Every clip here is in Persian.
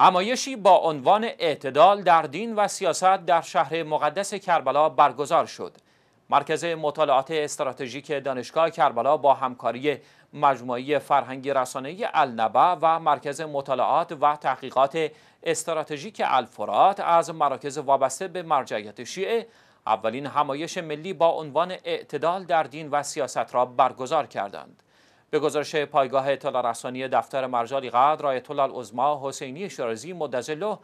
همایشی با عنوان اعتدال در دین و سیاست در شهر مقدس کربلا برگزار شد. مرکز مطالعات استراتژیک دانشگاه کربلا با همکاری مجموعه فرهنگی رسانه النبع و مرکز مطالعات و تحقیقات استراتژیک الفرات از مراکز وابسته به مرجعیت شیعه اولین همایش ملی با عنوان اعتدال در دین و سیاست را برگزار کردند. به گزارش پایگاه اطلاع رسانی دفتر مرجالی قدر آیت الله عظما حسینی شیرازی مدظله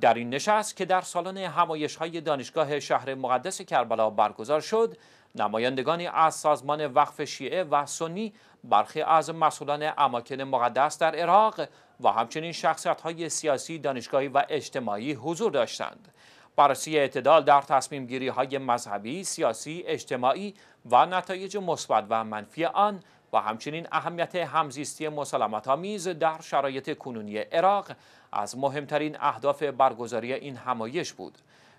در این نشست که در سالن همایش های دانشگاه شهر مقدس کربلا برگزار شد نمایندگانی از سازمان وقف شیعه و سنی برخی از مسئولان اماکن مقدس در عراق و همچنین شخصیت های سیاسی دانشگاهی و اجتماعی حضور داشتند بررسی اعتدال در تصمیم گیری های مذهبی، سیاسی، اجتماعی و نتایج مثبت و منفی آن و همچنین اهمیت همزیستی مسالمت آمیز در شرایط کنونی عراق از مهمترین اهداف برگزاری این همایش بود.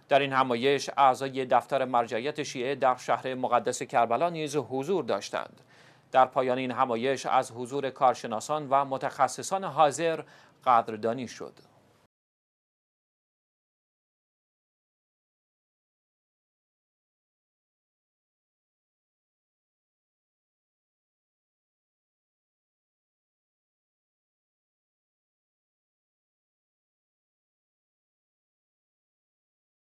در این همایش اعضای دفتر مرجعیت شیعه در شهر مقدس کربلا نیز حضور داشتند. در پایان این همایش از حضور کارشناسان و متخصصان حاضر قدردانی شد.